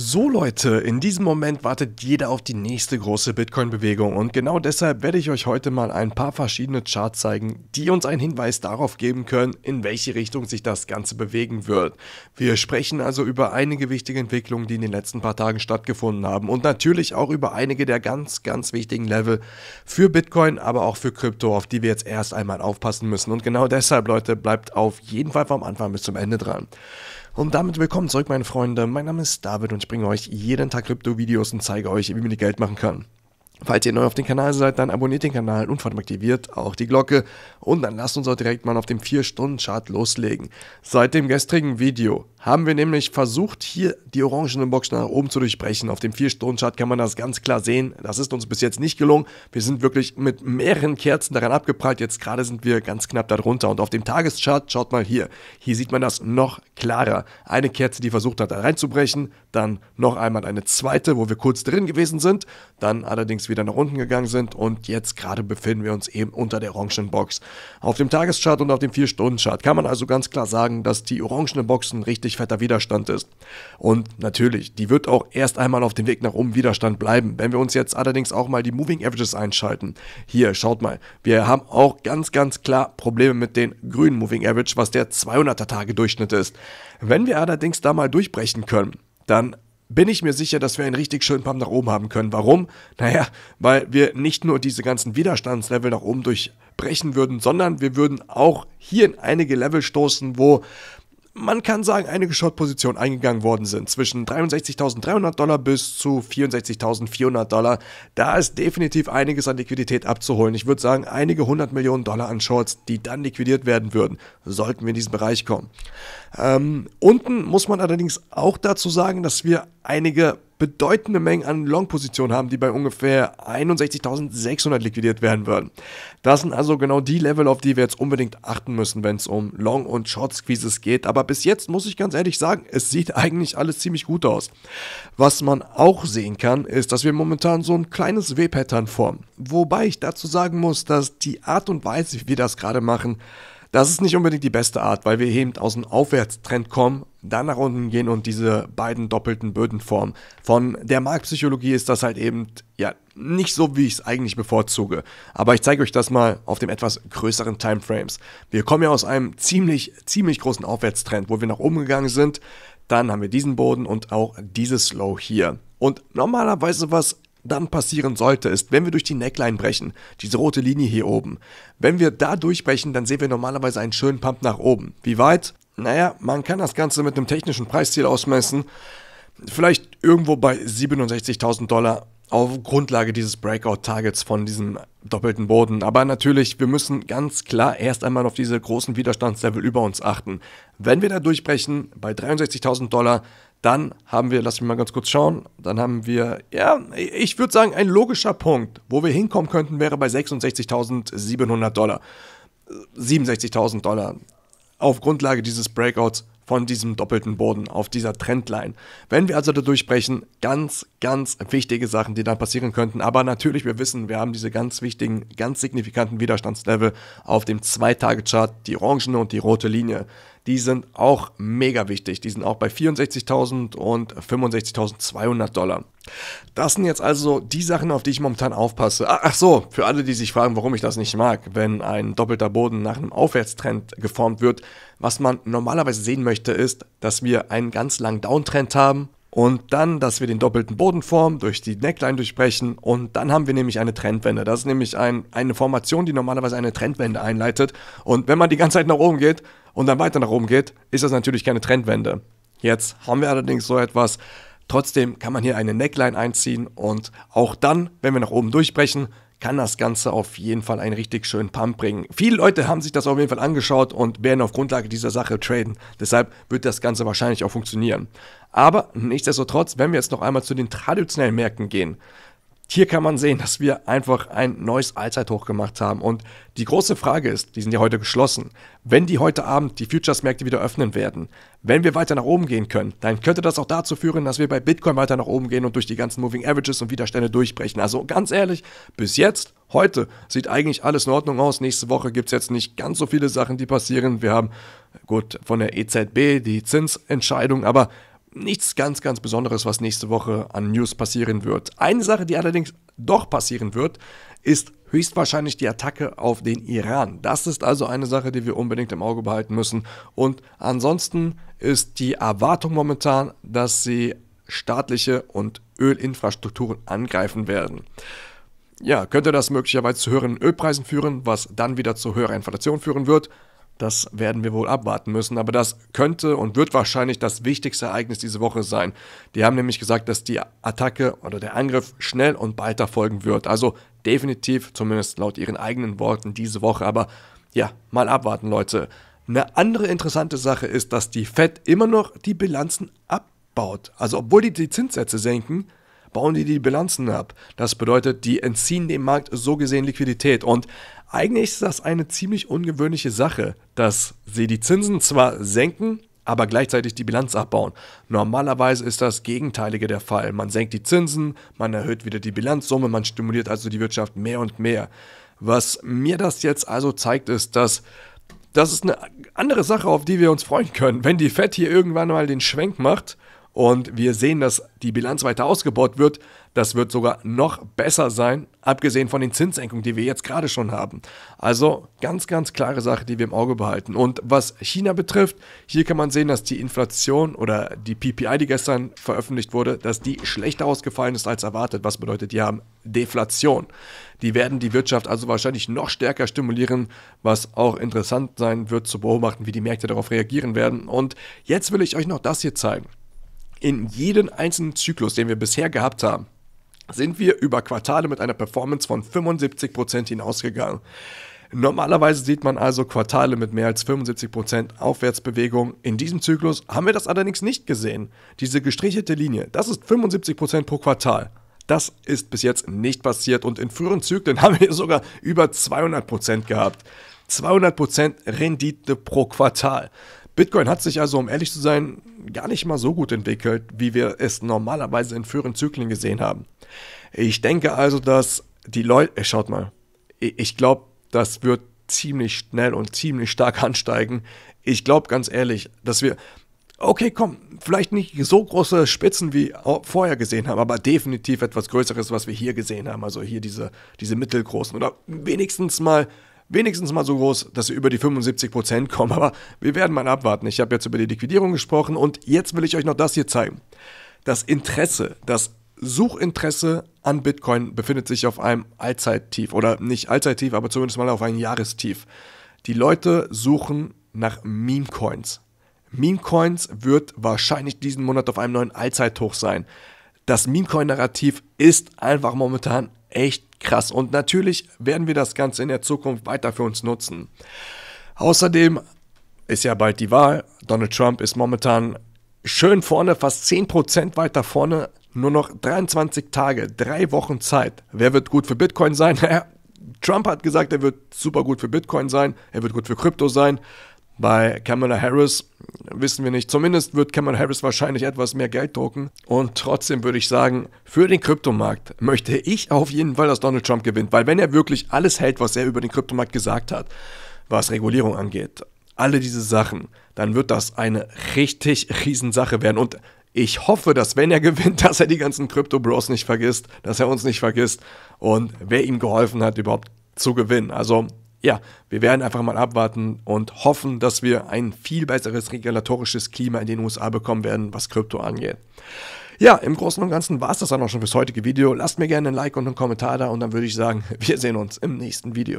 So Leute, in diesem Moment wartet jeder auf die nächste große Bitcoin-Bewegung und genau deshalb werde ich euch heute mal ein paar verschiedene Charts zeigen, die uns einen Hinweis darauf geben können, in welche Richtung sich das Ganze bewegen wird. Wir sprechen also über einige wichtige Entwicklungen, die in den letzten paar Tagen stattgefunden haben und natürlich auch über einige der ganz, ganz wichtigen Level für Bitcoin, aber auch für Krypto, auf die wir jetzt erst einmal aufpassen müssen. Und genau deshalb Leute, bleibt auf jeden Fall vom Anfang bis zum Ende dran. Und damit willkommen zurück, meine Freunde. Mein Name ist David und ich bringe euch jeden Tag Krypto-Videos und zeige euch, wie man ihr Geld machen kann. Falls ihr neu auf dem Kanal seid, dann abonniert den Kanal und vor allem aktiviert auch die Glocke. Und dann lasst uns auch direkt mal auf dem 4-Stunden-Chart loslegen. Seit dem gestrigen Video haben wir nämlich versucht, hier die orangene Box nach oben zu durchbrechen. Auf dem 4-Stunden-Chart kann man das ganz klar sehen. Das ist uns bis jetzt nicht gelungen. Wir sind wirklich mit mehreren Kerzen daran abgeprallt. Jetzt gerade sind wir ganz knapp darunter. Und auf dem Tageschart, schaut mal hier. Hier sieht man das noch klarer. Eine Kerze, die versucht hat, da reinzubrechen. Dann noch einmal eine zweite, wo wir kurz drin gewesen sind. Dann allerdings wieder nach unten gegangen sind und jetzt gerade befinden wir uns eben unter der orangenen Box. Auf dem Tageschart und auf dem 4-Stunden-Chart kann man also ganz klar sagen, dass die orangene Box ein richtig fetter Widerstand ist. Und natürlich, die wird auch erst einmal auf dem Weg nach oben Widerstand bleiben. Wenn wir uns jetzt allerdings auch mal die Moving Averages einschalten. Hier, schaut mal, wir haben auch ganz, ganz klar Probleme mit den grünen Moving Average, was der 200er Tage Durchschnitt ist. Wenn wir allerdings da mal durchbrechen können, dann bin ich mir sicher, dass wir einen richtig schönen Pump nach oben haben können. Warum? Naja, weil wir nicht nur diese ganzen Widerstandslevel nach oben durchbrechen würden, sondern wir würden auch hier in einige Level stoßen, wo man kann sagen, einige Short-Positionen eingegangen worden sind. Zwischen 63.300 Dollar bis zu 64.400 Dollar. Da ist definitiv einiges an Liquidität abzuholen. Ich würde sagen, einige 100 Millionen Dollar an Shorts, die dann liquidiert werden würden, sollten wir in diesen Bereich kommen. Ähm, unten muss man allerdings auch dazu sagen, dass wir einige bedeutende Mengen an Long-Positionen haben, die bei ungefähr 61.600 liquidiert werden würden. Das sind also genau die Level, auf die wir jetzt unbedingt achten müssen, wenn es um Long- und Short-Squeezes geht. Aber bis jetzt muss ich ganz ehrlich sagen, es sieht eigentlich alles ziemlich gut aus. Was man auch sehen kann, ist, dass wir momentan so ein kleines W-Pattern formen. Wobei ich dazu sagen muss, dass die Art und Weise, wie wir das gerade machen, das ist nicht unbedingt die beste Art, weil wir eben aus dem Aufwärtstrend kommen, dann nach unten gehen und diese beiden doppelten Böden formen. Von der Marktpsychologie ist das halt eben ja nicht so, wie ich es eigentlich bevorzuge. Aber ich zeige euch das mal auf dem etwas größeren Timeframes. Wir kommen ja aus einem ziemlich, ziemlich großen Aufwärtstrend, wo wir nach oben gegangen sind. Dann haben wir diesen Boden und auch dieses Low hier. Und normalerweise, was dann passieren sollte, ist, wenn wir durch die Neckline brechen, diese rote Linie hier oben, wenn wir da durchbrechen, dann sehen wir normalerweise einen schönen Pump nach oben. Wie weit? Naja, man kann das Ganze mit einem technischen Preisziel ausmessen. Vielleicht irgendwo bei 67.000 Dollar auf Grundlage dieses Breakout-Targets von diesem doppelten Boden. Aber natürlich, wir müssen ganz klar erst einmal auf diese großen Widerstandslevel über uns achten. Wenn wir da durchbrechen, bei 63.000 Dollar, dann haben wir, lass mich mal ganz kurz schauen, dann haben wir, ja, ich würde sagen, ein logischer Punkt, wo wir hinkommen könnten, wäre bei 66.700 Dollar. 67.000 Dollar. Auf Grundlage dieses Breakouts von diesem doppelten Boden auf dieser Trendline. Wenn wir also da durchbrechen, ganz, ganz wichtige Sachen, die dann passieren könnten. Aber natürlich, wir wissen, wir haben diese ganz wichtigen, ganz signifikanten Widerstandslevel auf dem Zwei-Tage-Chart, die orangene und die rote Linie die sind auch mega wichtig. Die sind auch bei 64.000 und 65.200 Dollar. Das sind jetzt also die Sachen, auf die ich momentan aufpasse. Ah, ach so, für alle, die sich fragen, warum ich das nicht mag, wenn ein doppelter Boden nach einem Aufwärtstrend geformt wird, was man normalerweise sehen möchte, ist, dass wir einen ganz langen Downtrend haben und dann, dass wir den doppelten Boden formen, durch die Neckline durchbrechen und dann haben wir nämlich eine Trendwende. Das ist nämlich ein, eine Formation, die normalerweise eine Trendwende einleitet und wenn man die ganze Zeit nach oben geht und dann weiter nach oben geht, ist das natürlich keine Trendwende. Jetzt haben wir allerdings so etwas. Trotzdem kann man hier eine Neckline einziehen und auch dann, wenn wir nach oben durchbrechen, kann das Ganze auf jeden Fall einen richtig schönen Pump bringen. Viele Leute haben sich das auf jeden Fall angeschaut und werden auf Grundlage dieser Sache traden. Deshalb wird das Ganze wahrscheinlich auch funktionieren. Aber nichtsdestotrotz, wenn wir jetzt noch einmal zu den traditionellen Märkten gehen, hier kann man sehen, dass wir einfach ein neues Allzeithoch gemacht haben. Und die große Frage ist, die sind ja heute geschlossen, wenn die heute Abend die Futures-Märkte wieder öffnen werden, wenn wir weiter nach oben gehen können, dann könnte das auch dazu führen, dass wir bei Bitcoin weiter nach oben gehen und durch die ganzen Moving Averages und Widerstände durchbrechen. Also ganz ehrlich, bis jetzt, heute, sieht eigentlich alles in Ordnung aus. Nächste Woche gibt es jetzt nicht ganz so viele Sachen, die passieren. Wir haben, gut, von der EZB die Zinsentscheidung, aber nichts ganz, ganz Besonderes, was nächste Woche an News passieren wird. Eine Sache, die allerdings doch passieren wird, ist höchstwahrscheinlich die Attacke auf den Iran. Das ist also eine Sache, die wir unbedingt im Auge behalten müssen. Und ansonsten ist die Erwartung momentan, dass sie staatliche und Ölinfrastrukturen angreifen werden. Ja, könnte das möglicherweise zu höheren Ölpreisen führen, was dann wieder zu höherer Inflation führen wird. Das werden wir wohl abwarten müssen. Aber das könnte und wird wahrscheinlich das wichtigste Ereignis diese Woche sein. Die haben nämlich gesagt, dass die Attacke oder der Angriff schnell und bald erfolgen wird. Also definitiv, zumindest laut ihren eigenen Worten, diese Woche. Aber ja, mal abwarten, Leute. Eine andere interessante Sache ist, dass die Fed immer noch die Bilanzen abbaut. Also obwohl die die Zinssätze senken, bauen die die Bilanzen ab. Das bedeutet, die entziehen dem Markt so gesehen Liquidität. Und eigentlich ist das eine ziemlich ungewöhnliche Sache, dass sie die Zinsen zwar senken, aber gleichzeitig die Bilanz abbauen. Normalerweise ist das Gegenteilige der Fall. Man senkt die Zinsen, man erhöht wieder die Bilanzsumme, man stimuliert also die Wirtschaft mehr und mehr. Was mir das jetzt also zeigt, ist, dass das ist eine andere Sache, auf die wir uns freuen können. Wenn die Fed hier irgendwann mal den Schwenk macht und wir sehen, dass die Bilanz weiter ausgebaut wird. Das wird sogar noch besser sein, abgesehen von den Zinssenkungen, die wir jetzt gerade schon haben. Also ganz, ganz klare Sache, die wir im Auge behalten. Und was China betrifft, hier kann man sehen, dass die Inflation oder die PPI, die gestern veröffentlicht wurde, dass die schlechter ausgefallen ist als erwartet. Was bedeutet, die haben Deflation. Die werden die Wirtschaft also wahrscheinlich noch stärker stimulieren, was auch interessant sein wird zu beobachten, wie die Märkte darauf reagieren werden. Und jetzt will ich euch noch das hier zeigen in jedem einzelnen Zyklus, den wir bisher gehabt haben, sind wir über Quartale mit einer Performance von 75% hinausgegangen. Normalerweise sieht man also Quartale mit mehr als 75% Aufwärtsbewegung. In diesem Zyklus haben wir das allerdings nicht gesehen. Diese gestrichelte Linie, das ist 75% pro Quartal. Das ist bis jetzt nicht passiert und in früheren Zyklen haben wir sogar über 200% gehabt. 200% Rendite pro Quartal. Bitcoin hat sich also, um ehrlich zu sein, gar nicht mal so gut entwickelt, wie wir es normalerweise in früheren Zyklen gesehen haben. Ich denke also, dass die Leute, äh, schaut mal, ich glaube, das wird ziemlich schnell und ziemlich stark ansteigen. Ich glaube ganz ehrlich, dass wir, okay, komm, vielleicht nicht so große Spitzen wie vorher gesehen haben, aber definitiv etwas Größeres, was wir hier gesehen haben. Also hier diese, diese mittelgroßen oder wenigstens mal wenigstens mal so groß, dass sie über die 75% kommen. Aber wir werden mal abwarten. Ich habe jetzt über die Liquidierung gesprochen und jetzt will ich euch noch das hier zeigen. Das Interesse, das Suchinteresse an Bitcoin befindet sich auf einem Allzeittief oder nicht Allzeittief, aber zumindest mal auf einem Jahrestief. Die Leute suchen nach Meme-Coins. Meme-Coins wird wahrscheinlich diesen Monat auf einem neuen Allzeithoch sein das Memecoin-Narrativ ist einfach momentan echt krass. Und natürlich werden wir das Ganze in der Zukunft weiter für uns nutzen. Außerdem ist ja bald die Wahl. Donald Trump ist momentan schön vorne, fast 10% weiter vorne. Nur noch 23 Tage, drei Wochen Zeit. Wer wird gut für Bitcoin sein? Trump hat gesagt, er wird super gut für Bitcoin sein, er wird gut für Krypto sein, bei Kamala Harris wissen wir nicht. Zumindest wird Kamala Harris wahrscheinlich etwas mehr Geld drucken. Und trotzdem würde ich sagen, für den Kryptomarkt möchte ich auf jeden Fall, dass Donald Trump gewinnt. Weil wenn er wirklich alles hält, was er über den Kryptomarkt gesagt hat, was Regulierung angeht, alle diese Sachen, dann wird das eine richtig Riesensache werden. Und ich hoffe, dass wenn er gewinnt, dass er die ganzen Krypto-Bros nicht vergisst, dass er uns nicht vergisst und wer ihm geholfen hat, überhaupt zu gewinnen. Also ja, wir werden einfach mal abwarten und hoffen, dass wir ein viel besseres regulatorisches Klima in den USA bekommen werden, was Krypto angeht. Ja, im Großen und Ganzen war es das dann auch schon fürs heutige Video. Lasst mir gerne ein Like und einen Kommentar da und dann würde ich sagen, wir sehen uns im nächsten Video.